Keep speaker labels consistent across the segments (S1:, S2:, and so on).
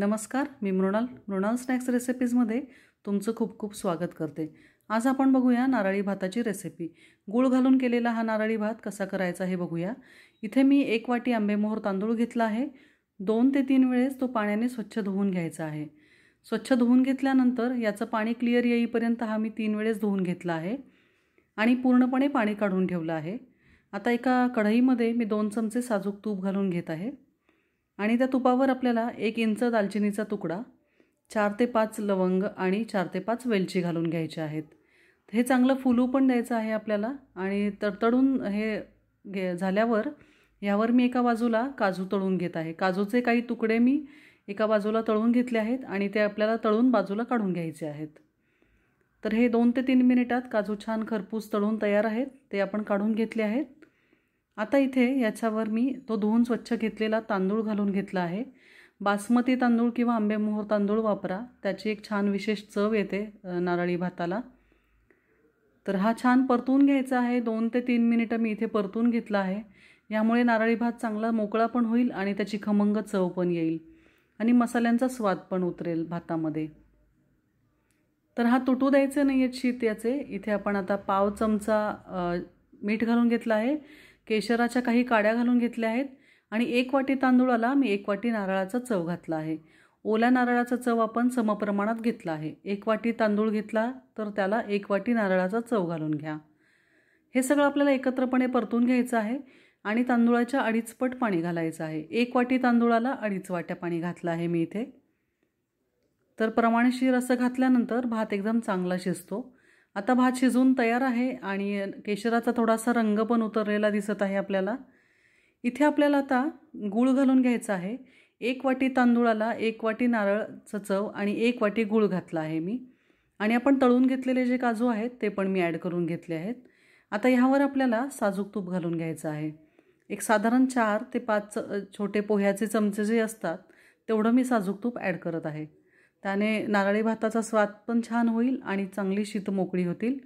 S1: नमस्कार मी मृणाल मृणाल स्नॅक्स रेसिपीजमध्ये तुमचं खूप खूप स्वागत करते आज आपण बघूया नारळी भाताची रेसिपी गूळ घालून केलेला हा नारळी भात कसा करायचा हे बघूया इथे मी एक वाटी आंबेमोहर तांदूळ घेतला आहे दोन ते तीन वेळेस तो पाण्याने स्वच्छ धुवून घ्यायचा आहे स्वच्छ धुवून घेतल्यानंतर याचं पाणी क्लिअर येईपर्यंत हा मी तीन वेळेस धुवून घेतला आहे आणि पूर्णपणे पाणी काढून ठेवलं आहे आता एका कढईमध्ये मी दोन चमचे साजूक तूप घालून घेत आहे आणि त्या तुपावर आपल्याला एक इंच दालचिनीचा तुकडा चार ते पाच लवंग आणि चार ते पाच वेलची घालून घ्यायचे आहेत हे चांगलं फुलू पण द्यायचं आहे आपल्याला आणि तडतडून हे घे झाल्यावर यावर मी एका बाजूला काजू तळून घेत आहे काजूचे काही तुकडे मी एका बाजूला तळून घेतले आहेत आणि ते आपल्याला तळून बाजूला काढून घ्यायचे आहेत तर हे दोन ते तीन मिनिटात काजू छान खरपूस तळून तयार आहेत ते आपण काढून घेतले आहेत आता इथे याच्यावर मी तो धुवून स्वच्छ घेतलेला तांदूळ घालून घेतला आहे बासमती तांदूळ किंवा आंबेमोहर तांदूळ वापरा त्याची एक छान विशेष चव येते नारळी भाताला तर हा छान परतून घ्यायचा आहे दोन ते तीन मिनिटं मी इथे परतून घेतला आहे यामुळे नारळी भात चांगला मोकळा पण होईल आणि त्याची खमंग चव पण येईल आणि मसाल्यांचा स्वाद पण उतरेल भातामध्ये तर हा तुटू द्यायचं नाही आहेत शीत याचे इथे आपण आता पाव चमचा मीठ घालून घेतला आहे केशराच्या काही काड्या घालून घेतल्या आहेत आणि एक वाटी तांदूळाला मी एक वाटी नारळाचा चव घातला आहे ओल्या नारळाचा चव आपण समप्रमाणात घेतला आहे एक वाटी तांदूळ घेतला तर त्याला एक वाटी नारळाचा चव घालून घ्या हे सगळं आपल्याला एकत्रपणे परतून घ्यायचं आहे आणि तांदुळाच्या अडीच पट पाणी घालायचं आहे एक वाटी तांदूळाला अडीच वाट्या पाणी घातलं आहे मी इथे तर प्रमाणशीर असं घातल्यानंतर भात एकदम चांगला शिजतो आता भात शिजवून तयार आहे आणि केशराचा थोडासा रंग पण उतरलेला दिसत आहे आपल्याला इथे आपल्याला आता गूळ घालून घ्यायचा आहे एक वाटी तांदूळाला एक वाटी नारळचं चव आणि एक वाटी गूळ घातला आहे मी आणि आपण तळून घेतलेले जे काजू आहेत ते पण मी ॲड करून घेतले आहेत आता ह्यावर आपल्याला साजूक तूप घालून घ्यायचं आहे एक साधारण चार ते पाच छोटे पोह्याचे चमचे जे असतात तेवढं मी साजूक तूप ॲड करत आहे त्याने नारळी भाताचा स्वाद पण छान होईल आणि चांगली शीत मोकळी होतील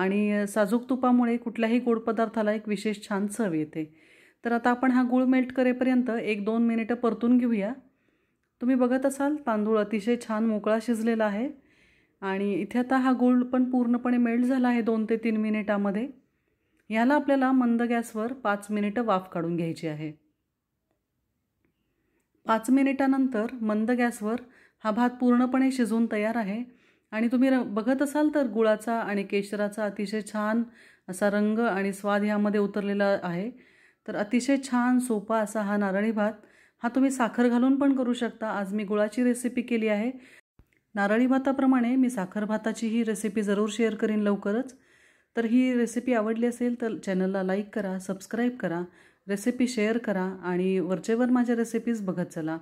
S1: आणि साजूक तुपामुळे कुठल्याही गोड पदार्थाला एक विशेष छान चव येते तर आता आपण हा गूळ मेल्ट करेपर्यंत एक दोन मिनिटं परतून घेऊया तुम्ही बघत असाल तांदूळ अतिशय छान मोकळा शिजलेला आहे आणि इथे आता हा गूळ पण पूर्णपणे मेल्ट झाला आहे दोन ते तीन मिनिटामध्ये ह्याला आपल्याला मंद गॅसवर पाच मिनिटं वाफ काढून घ्यायची आहे पाच मिनिटानंतर मंद गॅसवर हा भात पूर्णपणे शिजून तयार आहे आणि तुम्ही र बघत असाल तर गुळाचा आणि केशराचा अतिशय छान असा रंग आणि स्वाद ह्यामध्ये उतरलेला आहे तर अतिशय छान सोपा असा हा नारळी भात हा तुम्ही साखर घालून पण करू शकता आज मी गुळाची रेसिपी केली आहे नारळी भाताप्रमाणे मी साखर भाताची ही रेसिपी जरूर शेअर करीन लवकरच तर ही रेसिपी आवडली असेल तर चॅनलला लाईक करा सबस्क्राईब करा रेसिपी शेअर करा आणि वरचेवर माझ्या रेसिपीज बघत चला